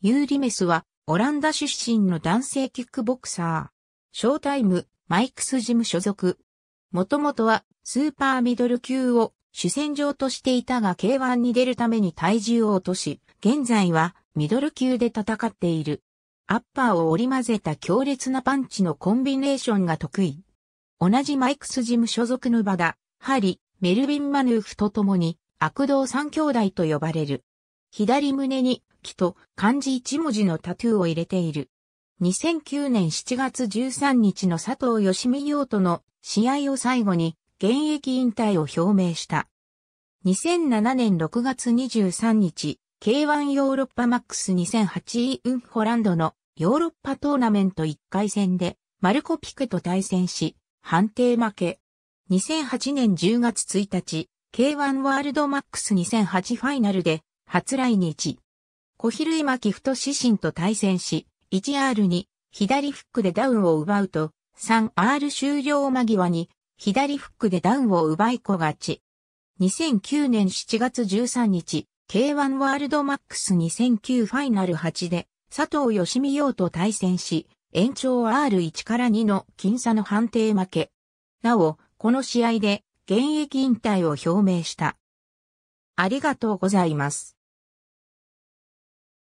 ユーリメスは、オランダ出身の男性キックボクサー。ショータイム、マイクスジム所属。もともとは、スーパーミドル級を主戦場としていたが K1 に出るために体重を落とし、現在はミドル級で戦っている。アッパーを織り混ぜた強烈なパンチのコンビネーションが得意。同じマイクスジム所属のバダ、ハリ、メルビン・マヌーフと共に悪道三兄弟と呼ばれる。左胸に、木と漢字一文字のタトゥーを入れている。2009年7月13日の佐藤義美洋との試合を最後に現役引退を表明した。2007年6月23日、K1 ヨーロッパマックス2008インホランドのヨーロッパトーナメント1回戦でマルコ・ピケと対戦し、判定負け。2008年10月1日、K1 ワールドマックス2008ファイナルで初来日。小比類巻太志神と対戦し、1R に左フックでダウンを奪うと、3R 終了間際に左フックでダウンを奪い小勝ち。2009年7月13日、K1 ワールドマックス2009ファイナル8で、佐藤義美洋と対戦し、延長 R1 から2の僅差の判定負け。なお、この試合で現役引退を表明した。ありがとうございます。